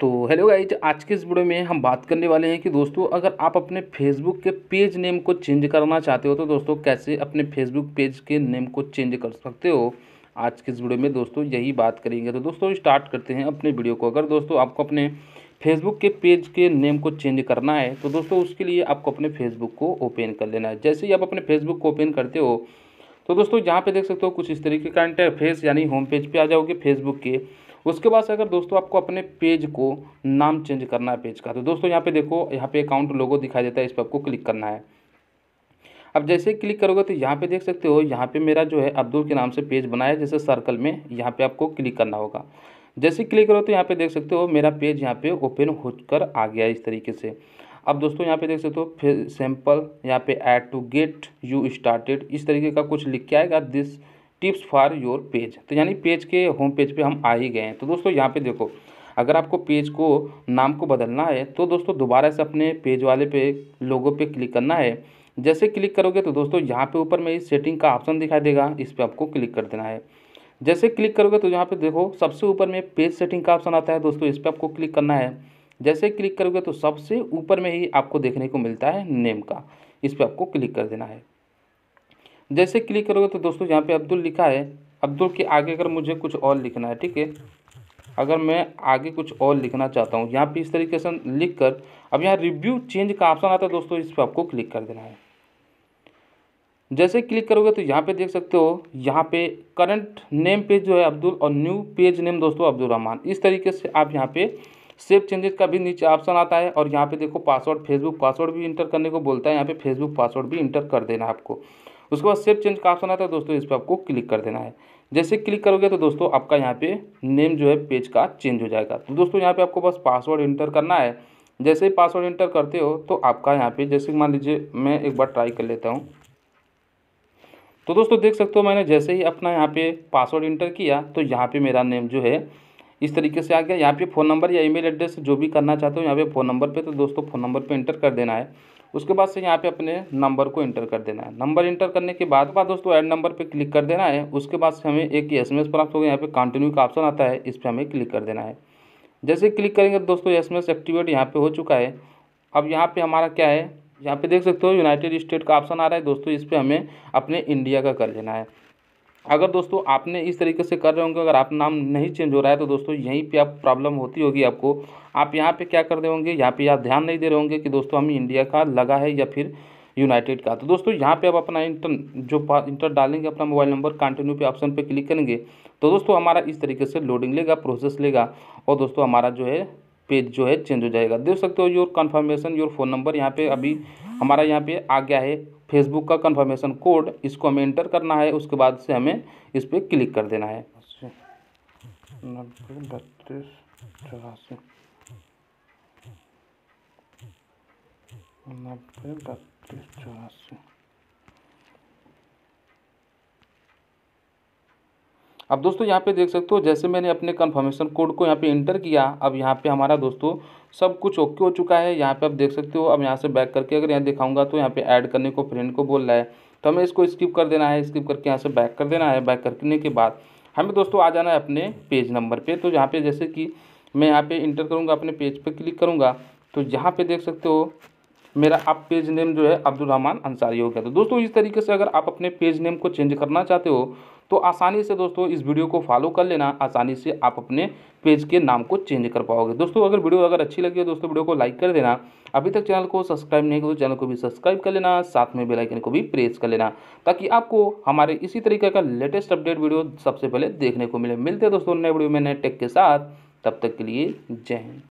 तो hello guys आज के इस वीडियो में हम बात करने वाले हैं कि दोस्तों अगर आप अपने फेसबुक के पेज नेम को चेंज करना चाहते हो तो दोस्तों कैसे अपने फेसबुक पेज के नेम को चेंज कर सकते हो आज के इस वीडियो में दोस्तों यही बात करेंगे तो दोस्तों स्टार्ट करते हैं अपने वीडियो को अगर दोस्तों आपको अपने फेसबुक के पेज के नेम को चेंज करना है तो दोस्तों उसके लिए आपको अपने फेसबुक को ओपन कर लेना है जैसे ही आप अपने फेसबुक को ओपन करते हो तो दोस्तों यहाँ पे देख सकते हो कुछ इस तरीके का इंटरफेस यानी होम पेज पे आ जाओगे फेसबुक के उसके बाद अगर दोस्तों आपको अपने पेज को नाम चेंज करना है पेज का तो दोस्तों यहाँ पे देखो यहाँ पे अकाउंट लोगो दिखाई देता है इस पर आपको क्लिक करना है अब जैसे क्लिक करोगे तो यहाँ पे देख सकते हो यहाँ पे मेरा जो है अब्दुल के नाम से पेज बनाया जैसे सर्कल में यहाँ पे आपको क्लिक करना होगा जैसे क्लिक करो तो यहाँ पे देख सकते हो मेरा पेज यहाँ पे ओपन होकर आ गया इस तरीके से अब दोस्तों यहाँ पे देख सकते हो फिर सैम्पल यहाँ पे add to get you started इस तरीके का कुछ लिख के आएगा this tips for your page तो यानी पेज के होम पेज पे हम आ ही गए हैं तो दोस्तों यहाँ पे देखो अगर आपको पेज को नाम को बदलना है तो दोस्तों दोबारा से अपने पेज वाले पे लोगों पे क्लिक करना है जैसे क्लिक करोगे तो दोस्तों यहाँ पे ऊपर में इस सेटिंग का ऑप्शन दिखाई देगा इस पर आपको क्लिक कर देना है जैसे क्लिक करोगे तो यहाँ पर देखो सबसे ऊपर में पेज सेटिंग का ऑप्शन आता है दोस्तों इस पर आपको क्लिक करना है जैसे क्लिक करोगे तो सबसे ऊपर में ही आपको देखने को मिलता है नेम का इस पर आपको क्लिक कर देना है जैसे क्लिक करोगे तो दोस्तों यहाँ पे अब्दुल लिखा है अब्दुल के आगे अगर मुझे कुछ और लिखना है ठीक है अगर मैं आगे कुछ और लिखना चाहता हूँ यहाँ पे इस तरीके से लिख कर अब यहाँ रिव्यू चेंज का ऑप्शन आता है दोस्तों इस पर आपको क्लिक कर देना है जैसे क्लिक करोगे तो यहाँ पे देख सकते हो यहाँ पे करंट नेम पेज जो है अब्दुल और न्यू पेज नेम दोस्तों अब्दुल रहमान इस तरीके से आप यहाँ पे सेव चेंजेस का भी नीचे ऑप्शन आता है और यहाँ पे देखो पासवर्ड फेसबुक पासवर्ड भी इंटर करने को बोलता है यहाँ पे फेसबुक पासवर्ड भी इंटर कर देना आपको उसके बाद सेव चेंज का ऑप्शन आता है तो दोस्तों इस पर आपको क्लिक कर देना है जैसे क्लिक करोगे तो दोस्तों आपका यहाँ पे नेम जो है पेज का चेंज हो जाएगा तो दोस्तों यहाँ पे आपको बस पासवर्ड इंटर करना है जैसे ही पासवर्ड इंटर करते हो तो आपका यहाँ पे जैसे मान लीजिए मैं एक बार ट्राई कर लेता हूँ तो दोस्तों देख सकते हो मैंने जैसे ही अपना यहाँ पे पासवर्ड इंटर किया तो यहाँ पे मेरा नेम जो है इस तरीके से आ गया यहाँ पे फ़ोन नंबर या ईमेल एड्रेस जो भी करना चाहते हो यहाँ पे फ़ोन नंबर पे तो दोस्तों फ़ोन नंबर पे इंटर कर देना है उसके बाद से यहाँ पे अपने नंबर को इंटर कर देना है नंबर इंटर करने के बाद बाद दोस्तों ऐड नंबर पे क्लिक कर देना है उसके बाद से हमें एक एस प्राप्त होगा यहाँ पे कंटिन्यू का ऑप्शन आता है इस पर हमें क्लिक कर देना है जैसे क्लिक करेंगे तो दोस्तों एस एक्टिवेट यहाँ पर हो चुका है अब यहाँ पर हमारा क्या है यहाँ पे देख सकते हो यूनाइटेड स्टेट का ऑप्शन आ रहा है दोस्तों इस पर हमें अपने इंडिया का कर लेना है अगर दोस्तों आपने इस तरीके से कर रहे होंगे अगर आप नाम नहीं चेंज हो रहा है तो दोस्तों यहीं पे आप प्रॉब्लम होती होगी आपको आप यहाँ पे क्या कर रहे होंगे यहाँ पे आप ध्यान नहीं दे रहे होंगे कि दोस्तों हमें इंडिया का लगा है या फिर यूनाइटेड का तो दोस्तों यहाँ पे आप अपना इंटर जो इंटर डालेंगे अपना मोबाइल नंबर कंटिन्यू पे ऑप्शन पे क्लिक करेंगे तो दोस्तों हमारा इस तरीके से लोडिंग लेगा प्रोसेस लेगा और दोस्तों हमारा जो है पेज जो है चेंज हो जाएगा देख सकते हो your confirmation your phone number यहाँ पे अभी हमारा यहाँ पे आ गया है फेसबुक का कन्फर्मेशन कोड इसको हमें इंटर करना है उसके बाद से हमें इस पर क्लिक कर देना है नब्बे बत्तीस चौरासी नब्बे बत्तीस चौरासी अब दोस्तों यहाँ पे देख सकते हो जैसे मैंने अपने कन्फर्मेशन कोड को यहाँ पे इंटर किया अब यहाँ पे हमारा दोस्तों सब कुछ ओके हो चुका है यहाँ पे आप देख सकते हो अब यहाँ से बैक करके अगर यहाँ दिखाऊंगा तो यहाँ पे ऐड करने को फ्रेंड को बोल रहा है तो हमें इसको स्किप कर देना है स्किप करके यहाँ से बैक कर देना है बैक करने के बाद हमें दोस्तों आ जाना है अपने पेज नंबर पर तो यहाँ पर जैसे कि मैं यहाँ पर इंटर करूँगा अपने पेज पर क्लिक करूँगा तो यहाँ पर देख सकते हो मेरा आप पेज नेम जो है अब्दुल रहमान अंसारी हो गया तो दोस्तों इस तरीके से अगर आप अपने पेज नेम को चेंज करना चाहते हो तो आसानी से दोस्तों इस वीडियो को फॉलो कर लेना आसानी से आप अपने पेज के नाम को चेंज कर पाओगे दोस्तों अगर वीडियो अगर अच्छी लगी हो दोस्तों वीडियो को लाइक कर देना अभी तक चैनल को सब्सक्राइब नहीं किया तो चैनल को भी सब्सक्राइब कर लेना साथ में बेल आइकन को भी प्रेस कर लेना ताकि आपको हमारे इसी तरीके का लेटेस्ट अपडेट वीडियो सबसे पहले देखने को मिले मिलते हैं दोस्तों नए वीडियो में नए टेक के साथ तब तक के लिए जय हिंद